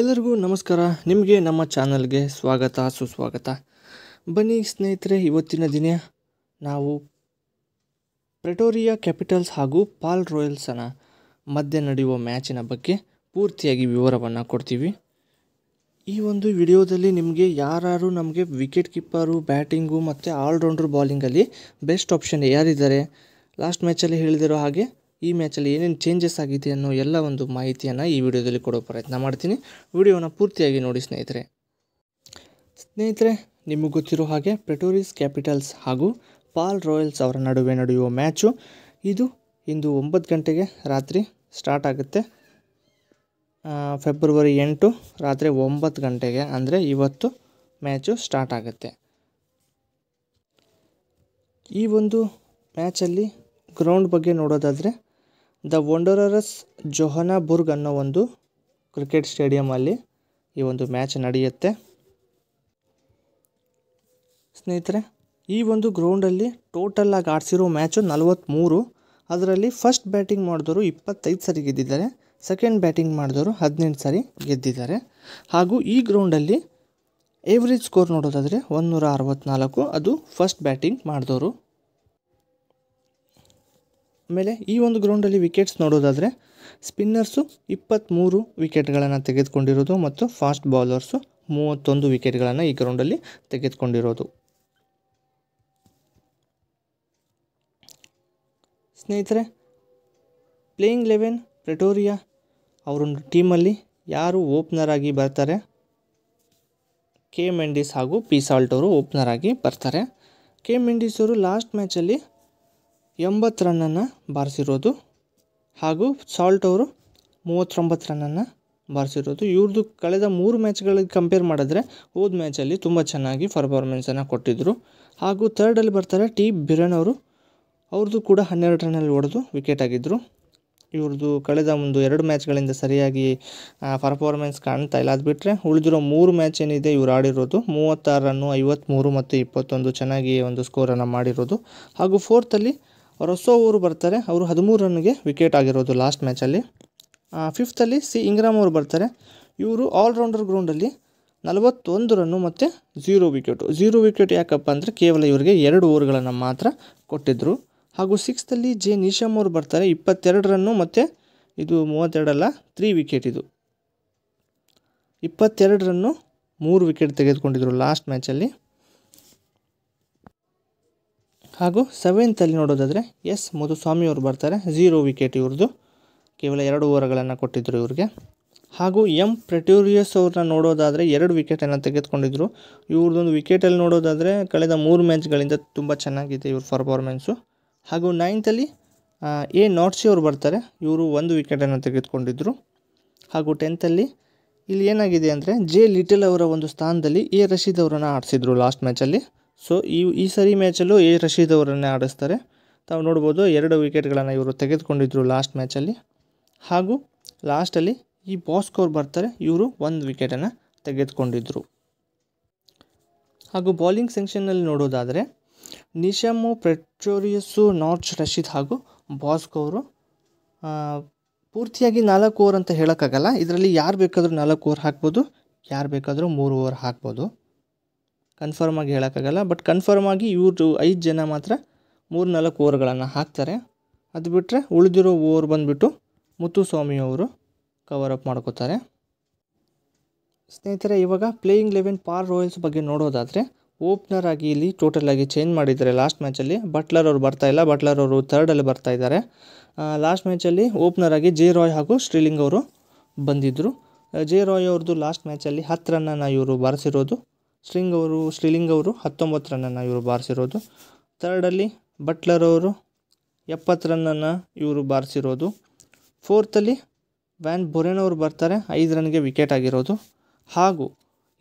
ಎಲ್ಲರಿಗೂ ನಮಸ್ಕಾರ ನಿಮಗೆ ನಮ್ಮ ಚಾನಲ್ಗೆ ಸ್ವಾಗತ ಸುಸ್ವಾಗತ ಬನ್ನಿ ಸ್ನೇಹಿತರೆ ಇವತ್ತಿನ ದಿನ ನಾವು ಪ್ರೆಟೋರಿಯಾ ಕ್ಯಾಪಿಟಲ್ಸ್ ಹಾಗೂ ಪಾಲ್ ರಾಯಲ್ಸನ ಮಧ್ಯೆ ನಡೆಯುವ ಮ್ಯಾಚಿನ ಬಗ್ಗೆ ಪೂರ್ತಿಯಾಗಿ ವಿವರವನ್ನು ಕೊಡ್ತೀವಿ ಈ ಒಂದು ವಿಡಿಯೋದಲ್ಲಿ ನಿಮಗೆ ಯಾರು ನಮಗೆ ವಿಕೆಟ್ ಕೀಪರು ಬ್ಯಾಟಿಂಗು ಮತ್ತು ಆಲ್ರೌಂಡರ್ ಬಾಲಿಂಗಲ್ಲಿ ಬೆಸ್ಟ್ ಆಪ್ಷನ್ ಯಾರಿದ್ದಾರೆ ಲಾಸ್ಟ್ ಮ್ಯಾಚಲ್ಲಿ ಹೇಳಿದಿರೋ ಹಾಗೆ ಈ ಮ್ಯಾಚಲ್ಲಿ ಏನೇನು ಚೇಂಜಸ್ ಆಗಿದೆ ಅನ್ನೋ ಎಲ್ಲ ಒಂದು ಮಾಹಿತಿಯನ್ನು ಈ ವಿಡಿಯೋದಲ್ಲಿ ಕೊಡೋ ಪ್ರಯತ್ನ ಮಾಡ್ತೀನಿ ವಿಡಿಯೋನ ಪೂರ್ತಿಯಾಗಿ ನೋಡಿ ಸ್ನೇಹಿತರೆ ಸ್ನೇಹಿತರೆ ನಿಮಗೆ ಗೊತ್ತಿರೋ ಹಾಗೆ ಪೆಟೋರಿಸ್ ಕ್ಯಾಪಿಟಲ್ಸ್ ಹಾಗೂ ಪಾಲ್ ರಾಯಲ್ಸ್ ಅವರ ನಡುವೆ ನಡೆಯುವ ಮ್ಯಾಚು ಇದು ಇಂದು ಒಂಬತ್ತು ಗಂಟೆಗೆ ರಾತ್ರಿ ಸ್ಟಾರ್ಟ್ ಆಗುತ್ತೆ ಫೆಬ್ರವರಿ ಎಂಟು ರಾತ್ರಿ ಒಂಬತ್ತು ಗಂಟೆಗೆ ಅಂದರೆ ಇವತ್ತು ಮ್ಯಾಚು ಸ್ಟಾರ್ಟ್ ಆಗುತ್ತೆ ಈ ಒಂದು ಮ್ಯಾಚಲ್ಲಿ ಗ್ರೌಂಡ್ ಬಗ್ಗೆ ನೋಡೋದಾದರೆ ದ ಜೊಹನಾ ಬುರ್ಗ್ ಅನ್ನೋ ಒಂದು ಕ್ರಿಕೆಟ್ ಸ್ಟೇಡಿಯಮಲ್ಲಿ ಈ ಒಂದು ಮ್ಯಾಚ್ ನಡೆಯುತ್ತೆ ಸ್ನೇಹಿತರೆ ಈ ಒಂದು ಗ್ರೌಂಡಲ್ಲಿ ಟೋಟಲ್ ಆಗಿ ಆಡಿಸಿರೋ ಮ್ಯಾಚು ನಲವತ್ತ್ಮೂರು ಅದರಲ್ಲಿ ಫಸ್ಟ್ ಬ್ಯಾಟಿಂಗ್ ಮಾಡಿದವರು ಇಪ್ಪತ್ತೈದು ಸರಿ ಗೆದ್ದಿದ್ದಾರೆ ಸೆಕೆಂಡ್ ಬ್ಯಾಟಿಂಗ್ ಮಾಡಿದವರು ಹದಿನೆಂಟು ಸರಿ ಗೆದ್ದಿದ್ದಾರೆ ಹಾಗೂ ಈ ಗ್ರೌಂಡಲ್ಲಿ ಏವ್ರೇಜ್ ಸ್ಕೋರ್ ನೋಡೋದಾದರೆ ಒಂದೂರ ಅರವತ್ತ್ನಾಲ್ಕು ಅದು ಫಸ್ಟ್ ಬ್ಯಾಟಿಂಗ್ ಮಾಡಿದವರು ಆಮೇಲೆ ಈ ಒಂದು ಗ್ರೌಂಡಲ್ಲಿ ವಿಕೆಟ್ಸ್ ನೋಡೋದಾದರೆ ಸ್ಪಿನ್ನರ್ಸು ಇಪ್ಪತ್ತ್ಮೂರು ವಿಕೆಟ್ಗಳನ್ನು ತೆಗೆದುಕೊಂಡಿರೋದು ಮತ್ತು ಫಾಸ್ಟ್ ಬೌಲರ್ಸು ಮೂವತ್ತೊಂದು ವಿಕೆಟ್ಗಳನ್ನು ಈ ಗ್ರೌಂಡಲ್ಲಿ ತೆಗೆದುಕೊಂಡಿರೋದು ಸ್ನೇಹಿತರೆ ಪ್ಲೇಯಿಂಗ್ ಲೆವೆನ್ ಪ್ರೆಟೋರಿಯಾ ಅವರ ಟೀಮಲ್ಲಿ ಯಾರು ಓಪನರ್ ಆಗಿ ಬರ್ತಾರೆ ಕೆ ಮೆಂಡಿಸ್ ಹಾಗೂ ಪಿ ಸಾಲ್ಟ್ ಅವರು ಓಪನರ್ ಆಗಿ ಬರ್ತಾರೆ ಕೆ ಮೆಂಡಿಸ್ ಅವರು ಲಾಸ್ಟ್ ಮ್ಯಾಚಲ್ಲಿ ಎಂಬತ್ತು ರನ್ನನ್ನು ಬಾರಿಸಿರೋದು ಹಾಗೂ ಸಾಲ್ಟ್ ಅವರು ಮೂವತ್ತೊಂಬತ್ತು ರನ್ನನ್ನು ಬಾರಿಸಿರೋದು ಇವ್ರದ್ದು ಕಳೆದ ಮೂರು ಮ್ಯಾಚ್ಗಳಿಗೆ ಕಂಪೇರ್ ಮಾಡಿದ್ರೆ ಹೋದ ಮ್ಯಾಚಲ್ಲಿ ತುಂಬ ಚೆನ್ನಾಗಿ ಪರ್ಫಾರ್ಮೆನ್ಸನ್ನು ಕೊಟ್ಟಿದ್ದರು ಹಾಗೂ ಥರ್ಡಲ್ಲಿ ಬರ್ತಾರೆ ಟಿ ಬಿರನ್ ಅವರು ಅವ್ರದ್ದು ಕೂಡ ಹನ್ನೆರಡು ರನ್ನಲ್ಲಿ ಹೊಡೆದು ವಿಕೆಟ್ ಆಗಿದ್ದರು ಇವ್ರದ್ದು ಕಳೆದ ಒಂದು ಎರಡು ಮ್ಯಾಚ್ಗಳಿಂದ ಸರಿಯಾಗಿ ಪರ್ಫಾರ್ಮೆನ್ಸ್ ಕಾಣ್ತಾ ಇಲ್ಲ ಅದು ಬಿಟ್ಟರೆ ಉಳಿದಿರೋ ಮೂರು ಮ್ಯಾಚ್ ಏನಿದೆ ಇವ್ರು ಆಡಿರೋದು ಮೂವತ್ತಾರು ರನ್ನು ಐವತ್ತ್ಮೂರು ಮತ್ತು ಇಪ್ಪತ್ತೊಂದು ಚೆನ್ನಾಗಿ ಒಂದು ಸ್ಕೋರನ್ನು ಮಾಡಿರೋದು ಹಾಗೂ ಫೋರ್ತಲ್ಲಿ ರೊಸೋ ಅವರು ಬರ್ತಾರೆ ಅವರು ಹದಿಮೂರು ರನ್ಗೆ ವಿಕೆಟ್ ಆಗಿರೋದು ಲಾಸ್ಟ್ ಮ್ಯಾಚಲ್ಲಿ ಫಿಫ್ತಲ್ಲಿ ಸಿ ಇಂಗ್ರಾಮ್ ಅವರು ಬರ್ತಾರೆ ಇವರು ಆಲ್ರೌಂಡರ್ ಗ್ರೌಂಡಲ್ಲಿ ನಲವತ್ತೊಂದು ರನ್ನು ಮತ್ತು ಝೀರೋ ವಿಕೆಟು ಝೀರೋ ವಿಕೆಟ್ ಯಾಕಪ್ಪ ಅಂದರೆ ಕೇವಲ ಇವರಿಗೆ ಎರಡು ಓವರ್ಗಳನ್ನು ಮಾತ್ರ ಕೊಟ್ಟಿದ್ದರು ಹಾಗೂ ಸಿಕ್ಸ್ತಲ್ಲಿ ಜೆ ನಿಶಮ್ ಅವರು ಬರ್ತಾರೆ ಇಪ್ಪತ್ತೆರಡು ರನ್ನು ಮತ್ತು ಇದು ಮೂವತ್ತೆರಡಲ್ಲ ತ್ರೀ ವಿಕೆಟ್ ಇದು ಇಪ್ಪತ್ತೆರಡು ರನ್ನು ಮೂರು ವಿಕೆಟ್ ತೆಗೆದುಕೊಂಡಿದ್ದರು ಲಾಸ್ಟ್ ಮ್ಯಾಚಲ್ಲಿ ಹಾಗೂ ಸೆವೆಂತಲ್ಲಿ ನೋಡೋದಾದರೆ ಎಸ್ ಮಧುಸ್ವಾಮಿ ಅವರು ಬರ್ತಾರೆ ಝೀರೋ ವಿಕೆಟ್ ಇವ್ರದ್ದು ಕೇವಲ ಎರಡು ಓವರ್ಗಳನ್ನು ಕೊಟ್ಟಿದ್ದರು ಇವ್ರಿಗೆ ಹಾಗೂ ಎಂ ಪ್ರೆಟ್ಯೂರಿಯಸ್ ಅವ್ರನ್ನ ನೋಡೋದಾದರೆ ಎರಡು ವಿಕೆಟನ್ನು ತೆಗೆದುಕೊಂಡಿದ್ದರು ಇವ್ರದ್ದೊಂದು ವಿಕೆಟಲ್ಲಿ ನೋಡೋದಾದರೆ ಕಳೆದ ಮೂರು ಮ್ಯಾಚ್ಗಳಿಂದ ತುಂಬ ಚೆನ್ನಾಗಿದೆ ಇವ್ರ ಪರ್ಫಾರ್ಮೆನ್ಸು ಹಾಗೂ ನೈನ್ತಲ್ಲಿ ಎ ನಾಟ್ಸಿ ಅವರು ಬರ್ತಾರೆ ಇವರು ಒಂದು ವಿಕೆಟನ್ನು ತೆಗೆದುಕೊಂಡಿದ್ರು ಹಾಗೂ ಟೆಂತಲ್ಲಿ ಇಲ್ಲಿ ಏನಾಗಿದೆ ಅಂದರೆ ಜೆ ಲಿಟಲ್ ಅವರ ಒಂದು ಸ್ಥಾನದಲ್ಲಿ ಎ ರಶೀದ್ ಅವರನ್ನು ಆಡಿಸಿದ್ರು ಲಾಸ್ಟ್ ಮ್ಯಾಚಲ್ಲಿ ಸೊ ಈ ಈ ಸರಿ ಮ್ಯಾಚಲ್ಲೂ ಎ ರಶೀದ್ ಅವರನ್ನೇ ಆಡಿಸ್ತಾರೆ ತಾವು ನೋಡ್ಬೋದು ಎರಡು ವಿಕೆಟ್ಗಳನ್ನು ಇವರು ತೆಗೆದುಕೊಂಡಿದ್ದರು ಲಾಸ್ಟ್ ಮ್ಯಾಚಲ್ಲಿ ಹಾಗೂ ಲಾಸ್ಟಲ್ಲಿ ಈ ಬಾಸ್ಕೋರ್ ಬರ್ತಾರೆ ಇವರು ಒಂದು ವಿಕೆಟನ್ನು ತೆಗೆದುಕೊಂಡಿದ್ದರು ಹಾಗೂ ಬೌಲಿಂಗ್ ಸೆಕ್ಷನ್ನಲ್ಲಿ ನೋಡೋದಾದರೆ ನಿಶಾಮು ಪ್ರೆಚೋರಿಯಸ್ಸು ನಾರ್ಚ್ ರಶೀದ್ ಹಾಗೂ ಬಾಸ್ಕೋರು ಪೂರ್ತಿಯಾಗಿ ನಾಲ್ಕು ಓವರ್ ಅಂತ ಹೇಳೋಕ್ಕಾಗಲ್ಲ ಇದರಲ್ಲಿ ಯಾರು ಬೇಕಾದರೂ ನಾಲ್ಕು ಓವರ್ ಹಾಕ್ಬೋದು ಯಾರು ಬೇಕಾದರೂ ಮೂರು ಓವರ್ ಹಾಕ್ಬೋದು ಕನ್ಫರ್ಮ್ ಆಗಿ ಹೇಳೋಕ್ಕಾಗಲ್ಲ ಬಟ್ ಕನ್ಫರ್ಮ್ ಆಗಿ ಇವರು ಐದು ಜನ ಮಾತ್ರ ಮೂರು ನಾಲ್ಕು ಓವರ್ಗಳನ್ನು ಹಾಕ್ತಾರೆ ಅದು ಬಿಟ್ಟರೆ ಉಳಿದಿರೋ ಓವರ್ ಬಂದುಬಿಟ್ಟು ಮುತ್ತುಸ್ವಾಮಿ ಅವರು ಕವರ್ ಅಪ್ ಮಾಡ್ಕೋತಾರೆ ಸ್ನೇಹಿತರೆ ಇವಾಗ ಪ್ಲೇಯಿಂಗ್ ಲೆವೆನ್ ಪಾರ್ ರಾಯಲ್ಸ್ ಬಗ್ಗೆ ನೋಡೋದಾದರೆ ಓಪ್ನರ್ ಆಗಿ ಇಲ್ಲಿ ಟೋಟಲ್ ಆಗಿ ಚೇಂಜ್ ಮಾಡಿದ್ದಾರೆ ಲಾಸ್ಟ್ ಮ್ಯಾಚಲ್ಲಿ ಬಟ್ಲರ್ ಅವರು ಬರ್ತಾ ಇಲ್ಲ ಬಟ್ಲರ್ ಅವರು ಥರ್ಡಲ್ಲಿ ಬರ್ತಾ ಇದ್ದಾರೆ ಲಾಸ್ಟ್ ಮ್ಯಾಚಲ್ಲಿ ಓಪನರ್ ಆಗಿ ಜೆ ರಾಯ್ ಹಾಗೂ ಶ್ರೀಲಿಂಗ್ ಅವರು ಬಂದಿದ್ದರು ಜೆ ರಾಯ್ ಅವ್ರದ್ದು ಲಾಸ್ಟ್ ಮ್ಯಾಚಲ್ಲಿ ಹತ್ತು ರನ್ನನ್ನು ಇವರು ಬರೆಸಿರೋದು ಸ್ಟ್ರಿಂಗ್ ಅವರು ಶ್ರೀಲಿಂಗ್ ಅವರು ಹತ್ತೊಂಬತ್ತು ರನ್ನನ್ನು ಇವರು ಬಾರಿಸಿರೋದು ಥರ್ಡಲ್ಲಿ ಬಟ್ಲರ್ ಅವರು ಎಪ್ಪತ್ತು ರನ್ನನ್ನು ಇವರು ಬಾರಿಸಿರೋದು ಫೋರ್ತಲ್ಲಿ ವ್ಯಾನ್ ಅವರು ಬರ್ತಾರೆ ಐದು ರನ್ಗೆ ವಿಕೆಟ್ ಆಗಿರೋದು ಹಾಗೂ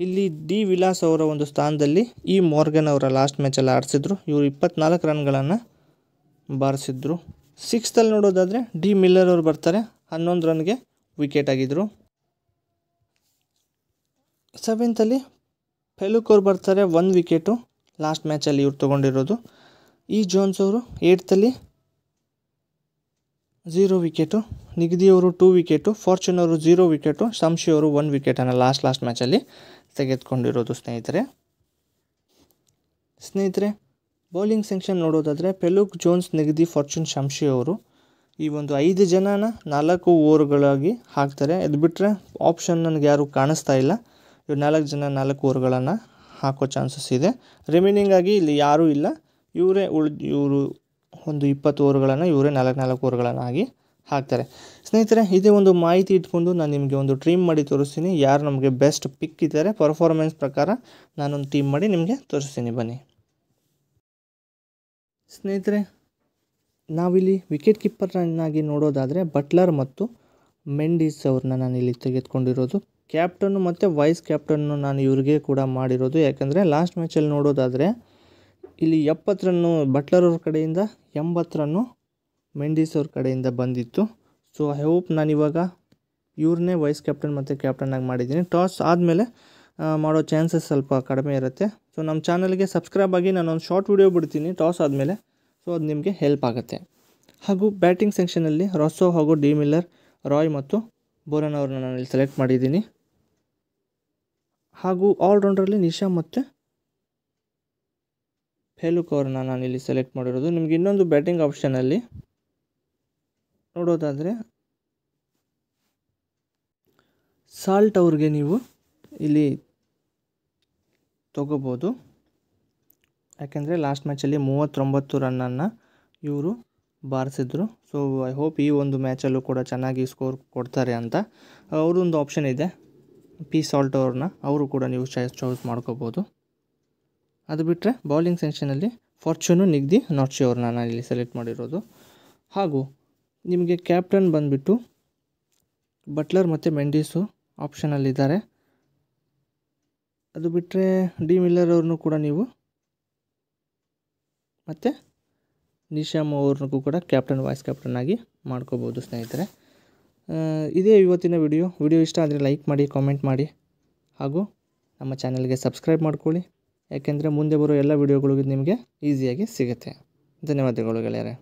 ಇಲ್ಲಿ ಡಿ ವಿಲಾಸ್ ಅವರ ಒಂದು ಸ್ಥಾನದಲ್ಲಿ ಈ e ಮೋರ್ಗನ್ ಅವರ ಲಾಸ್ಟ್ ಮ್ಯಾಚಲ್ಲಿ ಆಡಿಸಿದ್ರು ಇವರು ಇಪ್ಪತ್ನಾಲ್ಕು ರನ್ಗಳನ್ನು ಬಾರಿಸಿದ್ರು ಸಿಕ್ಸ್ತಲ್ಲಿ ನೋಡೋದಾದರೆ ಡಿ ಮಿಲ್ಲರ್ ಅವರು ಬರ್ತಾರೆ ಹನ್ನೊಂದು ರನ್ಗೆ ವಿಕೆಟ್ ಆಗಿದ್ದರು ಸೆವೆಂತಲ್ಲಿ ಅವ್ರು ಬರ್ತಾರೆ ಒನ್ ವಿಕೆಟು ಲಾಸ್ಟ್ ಮ್ಯಾಚಲ್ಲಿ ಇವ್ರು ತೊಗೊಂಡಿರೋದು ಈ ಜೋನ್ಸ್ ಅವರು ಏಟ್ತಲ್ಲಿ ಝೀರೋ ವಿಕೆಟು ನಿಗದಿಯವರು ಟೂ ವಿಕೆಟು ಫಾರ್ಚೂನ್ ಅವರು ಝೀರೋ ವಿಕೆಟು ಶಂಶಿ ಅವರು ಒನ್ ವಿಕೆಟನ್ನು ಲಾಸ್ಟ್ ಲಾಸ್ಟ್ ಮ್ಯಾಚಲ್ಲಿ ತೆಗೆದುಕೊಂಡಿರೋದು ಸ್ನೇಹಿತರೆ ಸ್ನೇಹಿತರೆ ಬೌಲಿಂಗ್ ಸೆಂಕ್ಷನ್ ನೋಡೋದಾದರೆ ಪೆಲುಕ್ ಜೋನ್ಸ್ ನಿಗದಿ ಫಾರ್ಚುನ್ ಶಂಶಿ ಅವರು ಈ ಒಂದು ಐದು ಜನನ ನಾಲ್ಕು ಓವರ್ಗಳಾಗಿ ಹಾಕ್ತಾರೆ ಅದು ಬಿಟ್ಟರೆ ಆಪ್ಷನ್ ನನಗೆ ಯಾರು ಕಾಣಿಸ್ತಾ ಇಲ್ಲ ಇವ್ರು ನಾಲ್ಕು ಜನ ನಾಲ್ಕು ಓವರ್ಗಳನ್ನು ಹಾಕೋ ಚಾನ್ಸಸ್ ಇದೆ ರಿಮೈನಿಂಗ್ ಆಗಿ ಇಲ್ಲಿ ಯಾರೂ ಇಲ್ಲ ಇವರೇ ಉಳಿದು ಇವರು ಒಂದು ಇಪ್ಪತ್ತು ಓವರ್ಗಳನ್ನು ಇವರೇ ನಾಲ್ಕು ನಾಲ್ಕು ಓವರ್ಗಳನ್ನು ಆಗಿ ಹಾಕ್ತಾರೆ ಸ್ನೇಹಿತರೆ ಇದೇ ಒಂದು ಮಾಹಿತಿ ಇಟ್ಕೊಂಡು ನಾನು ನಿಮಗೆ ಒಂದು ಟ್ರೀಮ್ ಮಾಡಿ ತೋರಿಸ್ತೀನಿ ಯಾರು ನಮಗೆ ಬೆಸ್ಟ್ ಪಿಕ್ ಇದ್ದಾರೆ ಪರ್ಫಾರ್ಮೆನ್ಸ್ ಪ್ರಕಾರ ನಾನೊಂದು ಟೀಮ್ ಮಾಡಿ ನಿಮಗೆ ತೋರಿಸ್ತೀನಿ ಬನ್ನಿ ಸ್ನೇಹಿತರೆ ನಾವಿಲ್ಲಿ ವಿಕೆಟ್ ಕೀಪರ್ನಾಗಿ ನೋಡೋದಾದರೆ ಬಟ್ಲರ್ ಮತ್ತು ಮೆಂಡೀಸ್ ಅವ್ರನ್ನ ನಾನು ಇಲ್ಲಿ ತೆಗೆದುಕೊಂಡಿರೋದು ಕ್ಯಾಪ್ಟನ್ನು ಮತ್ತು ವೈಸ್ ಕ್ಯಾಪ್ಟನ್ನು ನಾನು ಇವ್ರಿಗೆ ಕೂಡ ಮಾಡಿರೋದು ಯಾಕಂದರೆ ಲಾಸ್ಟ್ ಮ್ಯಾಚಲ್ಲಿ ನೋಡೋದಾದರೆ ಇಲ್ಲಿ ಎಪ್ಪತ್ತರನ್ನು ಬಟ್ಲರ್ ಅವ್ರ ಕಡೆಯಿಂದ ಎಂಬತ್ತರನ್ನು ಮೆಂಡಿಸ್ ಅವ್ರ ಕಡೆಯಿಂದ ಬಂದಿತ್ತು ಸೊ ಐ ಹೋಪ್ ನಾನಿವಾಗ ಇವ್ರನ್ನೇ ವೈಸ್ ಕ್ಯಾಪ್ಟನ್ ಮತ್ತು ಕ್ಯಾಪ್ಟನ್ನಾಗಿ ಮಾಡಿದ್ದೀನಿ ಟಾಸ್ ಆದಮೇಲೆ ಮಾಡೋ ಚಾನ್ಸಸ್ ಸ್ವಲ್ಪ ಕಡಿಮೆ ಇರುತ್ತೆ ಸೊ ನಮ್ಮ ಚಾನಲ್ಗೆ ಸಬ್ಸ್ಕ್ರೈಬ್ ಆಗಿ ನಾನು ಒಂದು ಶಾರ್ಟ್ ವೀಡಿಯೋ ಬಿಡ್ತೀನಿ ಟಾಸ್ ಆದಮೇಲೆ ಸೊ ಅದು ನಿಮಗೆ ಹೆಲ್ಪ್ ಆಗುತ್ತೆ ಹಾಗೂ ಬ್ಯಾಟಿಂಗ್ ಸೆಕ್ಷನಲ್ಲಿ ರೊಸ್ಸೋ ಹಾಗೂ ಡಿ ಮಿಲ್ಲರ್ ರಾಯ್ ಮತ್ತು ಬೋರನ್ ಅವ್ರನ್ನ ನಾನು ಇಲ್ಲಿ ಸೆಲೆಕ್ಟ್ ಮಾಡಿದ್ದೀನಿ ಹಾಗೂ ಆಲ್ರೌಂಡ್ರಲ್ಲಿ ನಿಶಾ ಮತ್ತು ಫೇಲುಕ್ ಅವ್ರನ್ನ ಇಲ್ಲಿ ಸೆಲೆಕ್ಟ್ ಮಾಡಿರೋದು ನಿಮ್ಗೆ ಇನ್ನೊಂದು ಬ್ಯಾಟಿಂಗ್ ಆಪ್ಷನಲ್ಲಿ ನೋಡೋದಾದರೆ ಸಾಲ್ಟ್ ಅವ್ರಿಗೆ ನೀವು ಇಲ್ಲಿ ತಗೋಬೋದು ಯಾಕೆಂದರೆ ಲಾಸ್ಟ್ ಮ್ಯಾಚಲ್ಲಿ ಮೂವತ್ತೊಂಬತ್ತು ರನ್ನನ್ನು ಇವರು ಬಾರಿಸಿದ್ರು ಸೊ ಐ ಹೋಪ್ ಈ ಒಂದು ಮ್ಯಾಚಲ್ಲೂ ಕೂಡ ಚೆನ್ನಾಗಿ ಸ್ಕೋರ್ ಕೊಡ್ತಾರೆ ಅಂತ ಅವರೊಂದು ಆಪ್ಷನ್ ಇದೆ ಪಿ ಸಾಲ್ಟ್ ಅವ್ರನ್ನ ಅವರು ಕೂಡ ನೀವು ಚಾಯ್ಸ್ ಚಾಯ್ಸ್ ಮಾಡ್ಕೋಬೋದು ಅದು ಬಿಟ್ಟರೆ ಬೌಲಿಂಗ್ ಸೆಕ್ಷನಲ್ಲಿ ಫಾರ್ಚೂನು ನಿಗ್ದಿ ನಾಟ್ಶಿ ಅವ್ರನ್ನ ನಾನು ಇಲ್ಲಿ ಸೆಲೆಕ್ಟ್ ಮಾಡಿರೋದು ಹಾಗೂ ನಿಮಗೆ ಕ್ಯಾಪ್ಟನ್ ಬಂದುಬಿಟ್ಟು ಬಟ್ಲರ್ ಮತ್ತು ಮೆಂಡೀಸು ಆಪ್ಷನಲ್ಲಿದ್ದಾರೆ ಅದು ಬಿಟ್ಟರೆ ಡಿ ಮಿಲ್ಲರ್ ಅವ್ರನ್ನೂ ಕೂಡ ನೀವು ಮತ್ತು ನಿಶಾಮ್ ಅವ್ರನ್ನೂ ಕೂಡ ಕ್ಯಾಪ್ಟನ್ ವೈಸ್ ಕ್ಯಾಪ್ಟನ್ ಆಗಿ ಮಾಡ್ಕೋಬೋದು ಸ್ನೇಹಿತರೆ ಇದೇ ಇವತ್ತಿನ ವಿಡಿಯೋ ವಿಡಿಯೋ ಇಷ್ಟ ಆದರೆ ಲೈಕ್ ಮಾಡಿ ಕಾಮೆಂಟ್ ಮಾಡಿ ಹಾಗೂ ನಮ್ಮ ಚಾನಲ್ಗೆ ಸಬ್ಸ್ಕ್ರೈಬ್ ಮಾಡ್ಕೊಳ್ಳಿ ಯಾಕೆಂದರೆ ಮುಂದೆ ಬರೋ ಎಲ್ಲ ವಿಡಿಯೋಗಳಿಗೂ ನಿಮಗೆ ಈಸಿಯಾಗಿ ಸಿಗುತ್ತೆ ಧನ್ಯವಾದಗಳು ಗೆಳೆಯರೆ